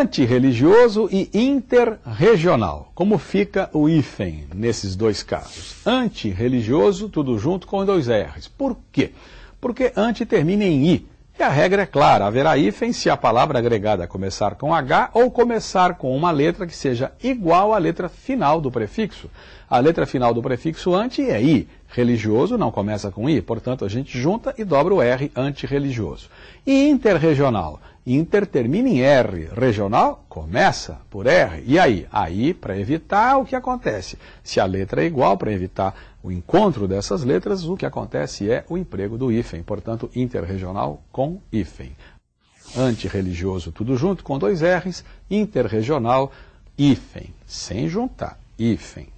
antirreligioso e interregional. Como fica o hífen nesses dois casos? Antirreligioso, tudo junto com dois R's. Por quê? Porque anti termina em I. E a regra é clara, haverá hífen se a palavra agregada começar com H ou começar com uma letra que seja igual à letra final do prefixo. A letra final do prefixo anti é I, Religioso não começa com I, portanto a gente junta e dobra o R, antirreligioso. E interregional? Inter termina em R, regional começa por R. E aí? Aí, para evitar o que acontece? Se a letra é igual, para evitar o encontro dessas letras, o que acontece é o emprego do hífen, portanto, interregional com hífen. Antirreligioso, tudo junto, com dois R's, interregional, hífen, sem juntar, hífen.